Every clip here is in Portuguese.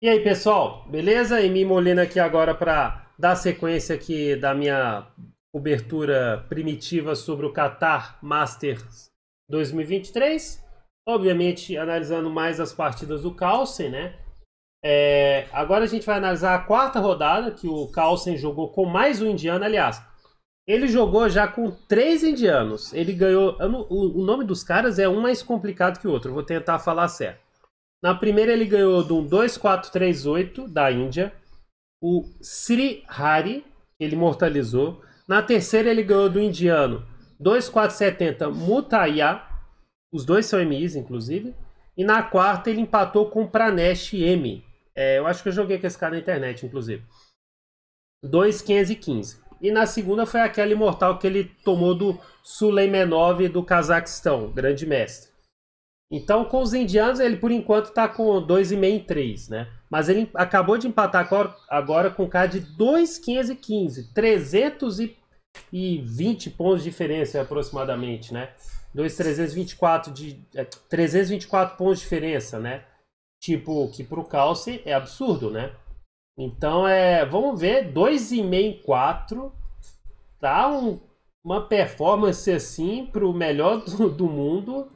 E aí, pessoal, beleza? E me molhando aqui agora para dar sequência aqui da minha cobertura primitiva sobre o Qatar Masters 2023. Obviamente, analisando mais as partidas do Carlsen, né? É, agora a gente vai analisar a quarta rodada que o Carlsen jogou com mais um indiano, aliás. Ele jogou já com três indianos. Ele ganhou. Não, o, o nome dos caras é um mais complicado que o outro. vou tentar falar certo. Na primeira ele ganhou de um da Índia. O Sri Hari, ele mortalizou. Na terceira ele ganhou do indiano 2470 Mutaya. Os dois são MIs, inclusive. E na quarta ele empatou com o Pranesh M. É, eu acho que eu joguei com esse cara na internet, inclusive. 2515. E na segunda foi aquela imortal que ele tomou do 9 do Cazaquistão, grande mestre. Então, com os indianos, ele por enquanto está com 2,5 e 3, né? Mas ele acabou de empatar agora com o cara de 2,515, 320 pontos de diferença aproximadamente, né? 2,324 de 324 é, pontos de diferença, né? Tipo, que pro Calce é absurdo, né? Então, é, vamos ver, 2,5 4 tá um, uma performance assim pro melhor do, do mundo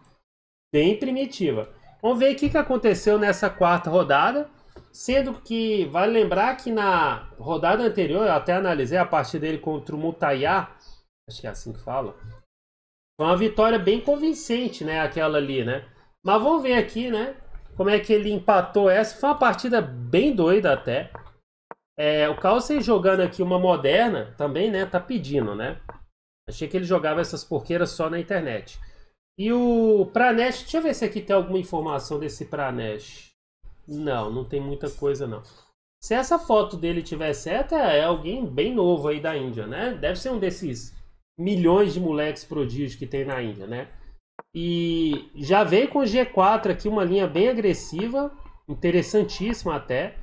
bem primitiva. Vamos ver o que, que aconteceu nessa quarta rodada. Sendo que vale lembrar que na rodada anterior, eu até analisei a partida dele contra o Mutayá, acho que é assim que fala. Foi uma vitória bem convincente, né? Aquela ali, né? Mas vamos ver aqui, né? Como é que ele empatou essa. Foi uma partida bem doida até. É, o Carlsen jogando aqui uma moderna também, né? Tá pedindo, né? Achei que ele jogava essas porqueiras só na internet. E o Pranesh, deixa eu ver se aqui tem alguma informação desse Pranesh. Não, não tem muita coisa não. Se essa foto dele tiver certa, é alguém bem novo aí da Índia, né? Deve ser um desses milhões de moleques prodígios que tem na Índia, né? E já veio com G4 aqui, uma linha bem agressiva, interessantíssima até.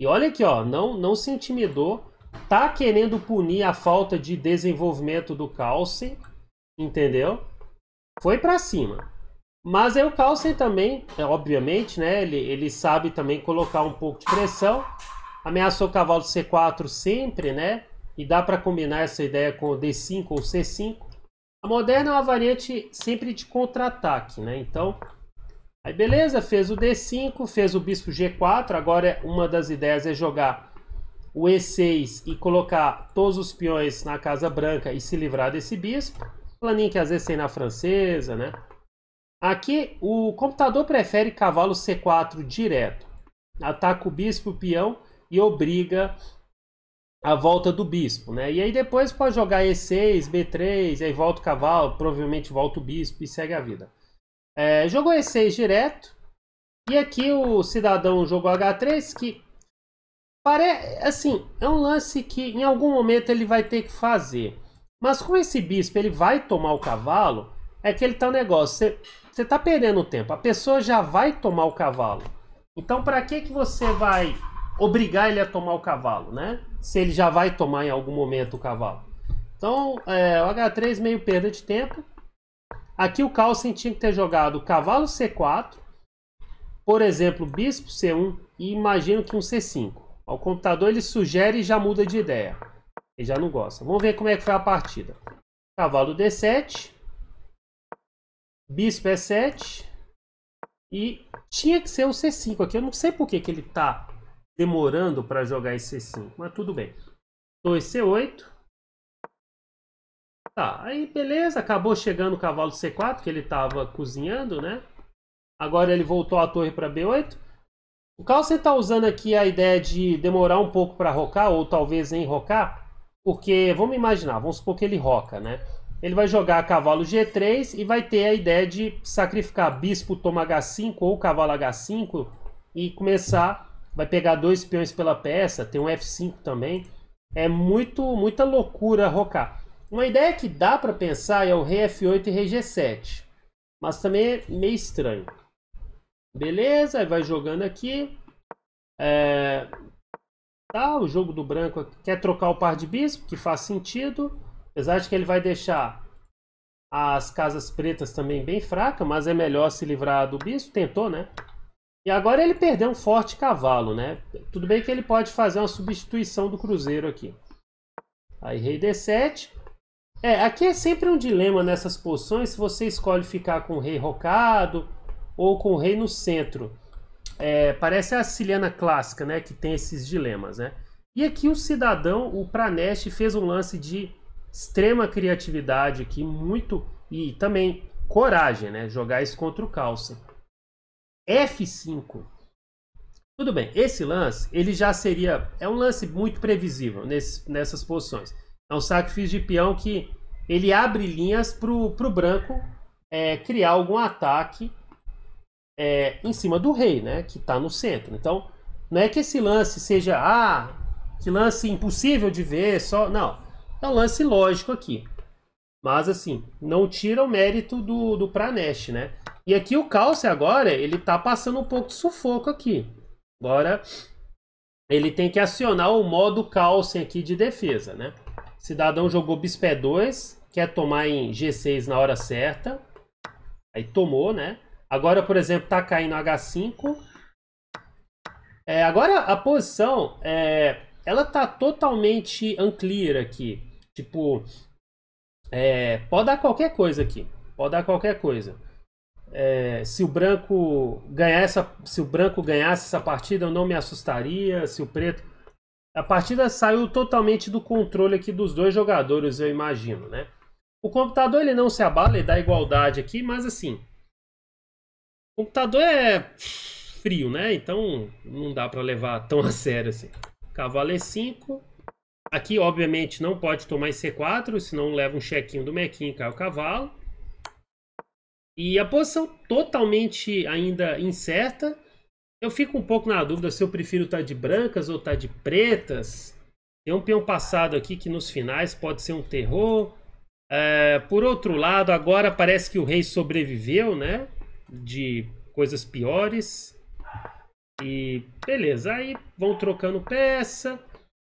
E olha aqui, ó, não, não se intimidou. Tá querendo punir a falta de desenvolvimento do entendeu? entendeu? foi para cima. Mas aí o Carlsen também, é, obviamente, né? Ele, ele sabe também colocar um pouco de pressão. Ameaçou o cavalo C4 sempre, né? E dá para combinar essa ideia com o D5 ou C5. A moderna é uma variante sempre de contra-ataque, né? Então, aí beleza, fez o D5, fez o bispo G4. Agora é, uma das ideias é jogar o E6 e colocar todos os peões na casa branca e se livrar desse bispo. Planinho que às vezes tem na francesa, né? Aqui o computador prefere cavalo C4 direto. Ataca o bispo, o peão e obriga a volta do bispo, né? E aí depois pode jogar E6, B3, aí volta o cavalo, provavelmente volta o bispo e segue a vida. É, jogou E6 direto. E aqui o cidadão jogou H3 que parece assim, é um lance que em algum momento ele vai ter que fazer. Mas com esse bispo, ele vai tomar o cavalo, é aquele tal tá negócio, você está perdendo tempo, a pessoa já vai tomar o cavalo. Então, para que, que você vai obrigar ele a tomar o cavalo, né? Se ele já vai tomar em algum momento o cavalo. Então, é, o H3 meio perda de tempo. Aqui o Carlsen tinha que ter jogado cavalo C4, por exemplo, bispo C1 e imagino que um C5. O computador ele sugere e já muda de ideia. Ele já não gosta. Vamos ver como é que foi a partida. Cavalo D7. Bispo E7. E tinha que ser o C5 aqui. Eu não sei por que, que ele tá demorando para jogar esse C5. Mas tudo bem. 2 C8. Tá, aí beleza, acabou chegando o cavalo C4, que ele tava cozinhando, né? Agora ele voltou a torre para B8. O Carlsen tá usando aqui a ideia de demorar um pouco para rocar, ou talvez enrocar, porque, vamos imaginar, vamos supor que ele roca, né? Ele vai jogar cavalo G3 e vai ter a ideia de sacrificar bispo toma H5 ou cavalo H5 e começar, vai pegar dois peões pela peça, tem um F5 também. É muito, muita loucura rocar. Uma ideia que dá para pensar é o rei F8 e rei G7. Mas também é meio estranho. Beleza, vai jogando aqui. É, Tá, o jogo do branco quer trocar o par de bispo, que faz sentido. Apesar de que ele vai deixar as casas pretas também bem fraca, mas é melhor se livrar do bispo. Tentou, né? E agora ele perdeu um forte cavalo, né? Tudo bem que ele pode fazer uma substituição do cruzeiro aqui. Aí rei d7. É, aqui é sempre um dilema nessas posições se você escolhe ficar com o rei rocado ou com o rei no centro. É, parece a siciliana clássica, né? Que tem esses dilemas, né? E aqui o cidadão, o Pranesh, fez um lance de extrema criatividade aqui, muito e também coragem, né? Jogar isso contra o calça. F5. Tudo bem, esse lance, ele já seria. É um lance muito previsível nesse, nessas posições. É um sacrifício de peão que ele abre linhas para o branco é, criar algum ataque é, em cima do rei, né? Que está no centro. Então, não é que esse lance seja, ah, que lance impossível de ver, só. Não. É um lance lógico aqui. Mas, assim, não tira o mérito do, do Pranesh, né? E aqui o Calce agora, ele tá passando um pouco de sufoco aqui. Agora, ele tem que acionar o modo Calce aqui de defesa, né? Cidadão jogou Bispé 2, quer tomar em G6 na hora certa. Aí tomou, né? Agora, por exemplo, tá caindo H5. É, agora a posição, é, ela tá totalmente unclear aqui. Tipo, é, pode dar qualquer coisa aqui. Pode dar qualquer coisa. É, se o branco ganhar essa, se o branco ganhasse essa partida, eu não me assustaria. Se o preto, a partida saiu totalmente do controle aqui dos dois jogadores, eu imagino, né? O computador ele não se abala, ele dá igualdade aqui, mas assim, o computador é frio, né? Então não dá para levar tão a sério assim. Cavalo E5. É aqui, obviamente, não pode tomar em C4, senão leva um chequinho do mequinho e cai o cavalo. E a posição totalmente ainda incerta. Eu fico um pouco na dúvida se eu prefiro estar tá de brancas ou estar tá de pretas. Tem um peão passado aqui que nos finais pode ser um terror. É, por outro lado, agora parece que o rei sobreviveu, né? de coisas piores. E beleza, aí vão trocando peça.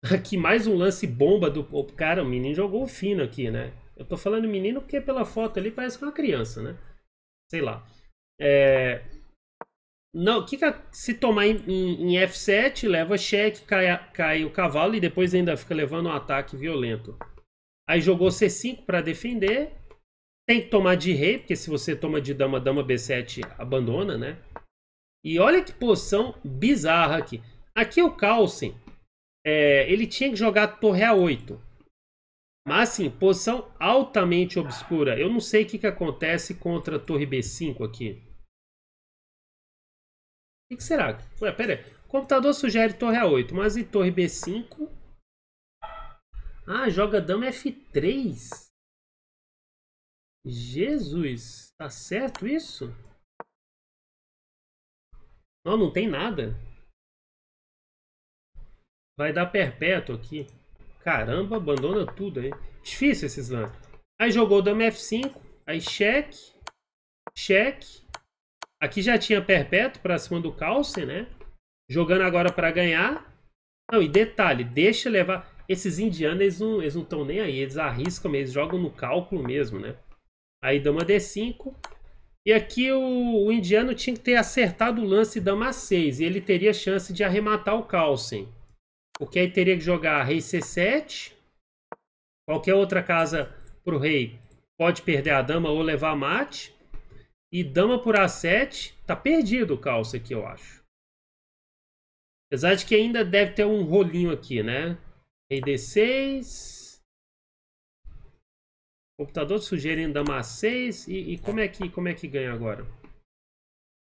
Aqui mais um lance bomba do cara. O menino jogou fino aqui, né? Eu tô falando menino porque pela foto ali parece é uma criança, né? Sei lá. É... Não, que, que se tomar em, em, em, F7, leva cheque, cai, cai o cavalo e depois ainda fica levando um ataque violento. Aí jogou C5 para defender. Tem que tomar de rei, porque se você toma de dama, dama B7 abandona, né? E olha que posição bizarra aqui. Aqui é o Carlsen, é, ele tinha que jogar torre A8. Mas assim, posição altamente obscura. Eu não sei o que, que acontece contra a torre B5 aqui. O que, que será? Ué, pera aí. O computador sugere torre A8, mas em torre B5... Ah, joga dama F3. Jesus, tá certo isso? Não, não tem nada. Vai dar perpétuo aqui. Caramba, abandona tudo aí. Difícil esses lances. Aí jogou o dama F5, aí cheque, cheque. Aqui já tinha perpétuo para cima do Carlsen, né? Jogando agora para ganhar. Não, e detalhe, deixa levar. Esses indianos, eles não estão nem aí. Eles arriscam, eles jogam no cálculo mesmo, né? Aí dama D5. E aqui o, o, indiano tinha que ter acertado o lance dama 6. E ele teria chance de arrematar o Carlsen. Porque aí teria que jogar rei C7. Qualquer outra casa para o rei pode perder a dama ou levar mate. E dama por A7. Tá perdido o Carlsen aqui, eu acho. Apesar de que ainda deve ter um rolinho aqui, né? Rei D6. Computador sugerindo dama A6. E, e, como, é que, como é que ganha agora?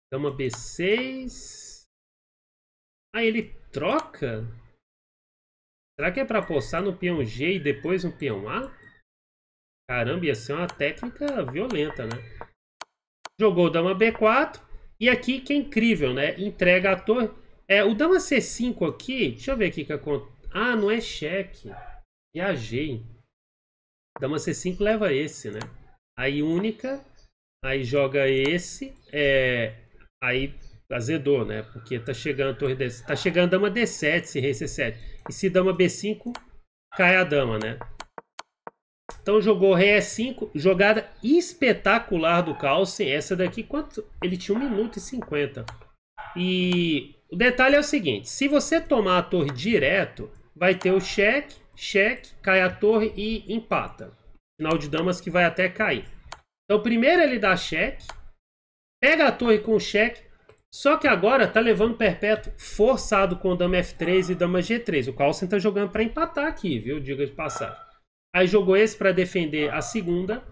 Dama B6. Ah, ele troca? Será que é para apostar no peão G e depois no peão A? Caramba, ia ser uma técnica violenta, né? Jogou dama B4. E aqui que é incrível, né? Entrega a torre. É, o dama C5 aqui, deixa eu ver o que acontece. Ah, não é cheque. Viajei. Dama C5 leva esse, né? Aí única, aí joga esse, é, aí azedou, né? Porque tá chegando a torre D, tá chegando dama D7, se rei C7. E se dama B5, cai a dama, né? Então jogou rei E5, jogada espetacular do Carlsen, essa daqui, quanto? Ele tinha 1 minuto e 50. E o detalhe é o seguinte, se você tomar a torre direto, vai ter o cheque cheque, cai a torre e empata. Final de damas que vai até cair. Então primeiro ele dá cheque, pega a torre com cheque, só que agora tá levando perpétuo forçado com dama F3 e dama G3. O Carlsen tá jogando para empatar aqui, viu? Diga de passagem. Aí jogou esse para defender a segunda,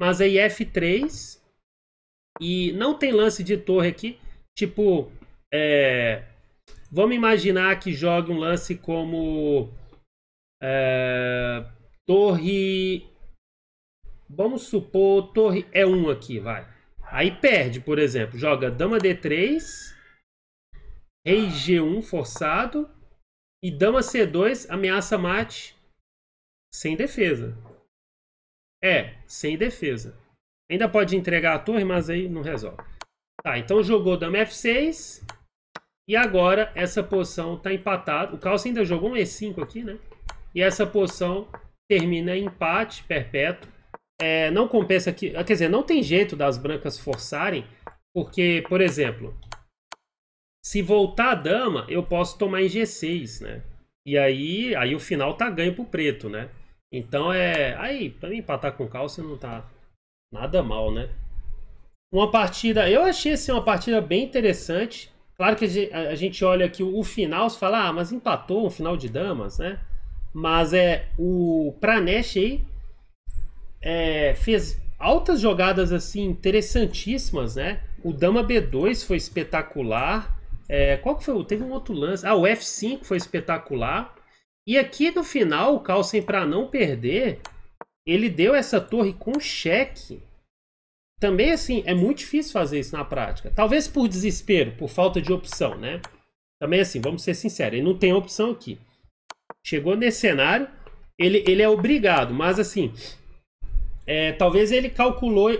mas aí F3 e não tem lance de torre aqui. Tipo, é... vamos imaginar que jogue um lance como é, torre. Vamos supor, torre é 1 aqui, vai. Aí perde, por exemplo. Joga dama D3, rei G1 forçado e dama C2 ameaça mate sem defesa. É, sem defesa. Ainda pode entregar a torre, mas aí não resolve. Tá, então jogou dama F6. E agora essa posição está empatada. O Carlos ainda jogou um E5 aqui, né? E essa poção termina em empate perpétuo. É, não compensa que. Ah, quer dizer, não tem jeito das brancas forçarem, porque, por exemplo, se voltar a dama, eu posso tomar em G6, né? E aí, aí o final tá ganho pro preto, né? Então é. Aí, pra mim empatar com calça não tá nada mal, né? Uma partida. Eu achei assim uma partida bem interessante. Claro que a gente olha aqui o final e fala, ah, mas empatou um final de damas, né? Mas é o Pranesh aí é, fez altas jogadas assim interessantíssimas, né? O Dama B2 foi espetacular. É, qual que foi? Teve um outro lance. Ah, o F5 foi espetacular. E aqui no final, o Carlsen, para não perder, ele deu essa torre com cheque. Também, assim, é muito difícil fazer isso na prática. Talvez por desespero, por falta de opção, né? Também, assim, vamos ser sinceros, ele não tem opção aqui. Chegou nesse cenário, ele, ele é obrigado, mas assim, é, talvez ele calculou,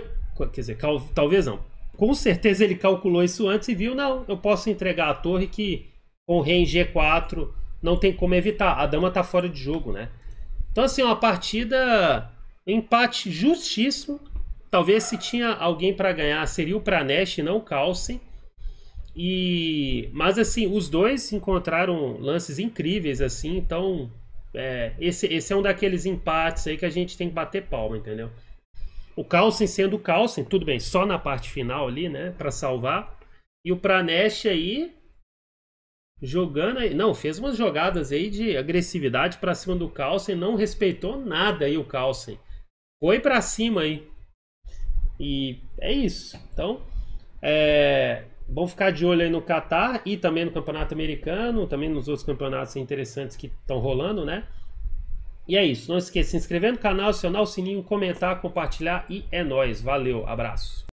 quer dizer, cal, talvez não, com certeza ele calculou isso antes e viu, não, eu posso entregar a torre que com o rei em G4 não tem como evitar, a dama tá fora de jogo, né? Então assim, uma partida, empate justíssimo, talvez se tinha alguém para ganhar seria o Pranesh, e não o Carlsen, e mas assim, os dois encontraram lances incríveis assim, então é, esse, esse é um daqueles empates aí que a gente tem que bater palma, entendeu? O Carlsen sendo o Carlsen, tudo bem, só na parte final ali, né, para salvar. E o Pranesh aí jogando aí, não, fez umas jogadas aí de agressividade para cima do Carlsen, não respeitou nada aí o Carlsen. Foi para cima aí. E é isso. Então, é, vamos ficar de olho aí no Catar e também no Campeonato Americano, também nos outros campeonatos interessantes que estão rolando, né? E é isso. Não esqueça de se inscrever no canal, acionar o sininho, comentar, compartilhar e é nóis. Valeu, abraço.